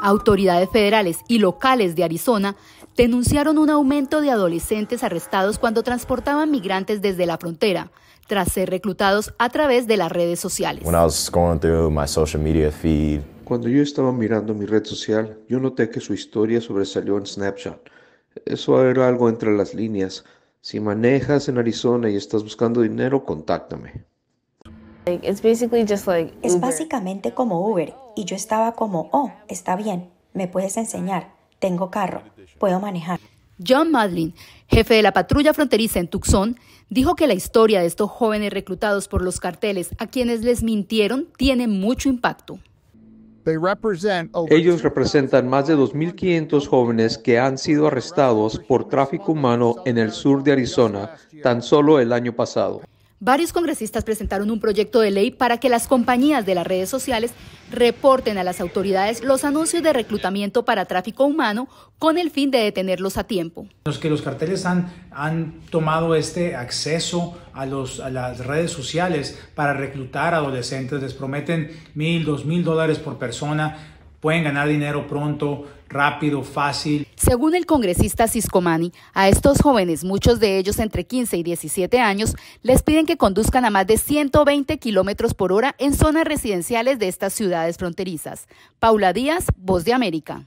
Autoridades federales y locales de Arizona denunciaron un aumento de adolescentes arrestados cuando transportaban migrantes desde la frontera, tras ser reclutados a través de las redes sociales. Cuando yo estaba mirando mi red social, yo noté que su historia sobresalió en Snapchat. Eso era algo entre las líneas. Si manejas en Arizona y estás buscando dinero, contáctame. Es básicamente como Uber y yo estaba como, oh, está bien, me puedes enseñar, tengo carro, puedo manejar. John Madlin, jefe de la patrulla fronteriza en Tucson, dijo que la historia de estos jóvenes reclutados por los carteles a quienes les mintieron tiene mucho impacto. Ellos representan más de 2.500 jóvenes que han sido arrestados por tráfico humano en el sur de Arizona tan solo el año pasado. Varios congresistas presentaron un proyecto de ley para que las compañías de las redes sociales reporten a las autoridades los anuncios de reclutamiento para tráfico humano con el fin de detenerlos a tiempo. Los que los carteles han, han tomado este acceso a, los, a las redes sociales para reclutar adolescentes, les prometen mil, dos mil dólares por persona Pueden ganar dinero pronto, rápido, fácil. Según el congresista Ciscomani, a estos jóvenes, muchos de ellos entre 15 y 17 años, les piden que conduzcan a más de 120 kilómetros por hora en zonas residenciales de estas ciudades fronterizas. Paula Díaz, Voz de América.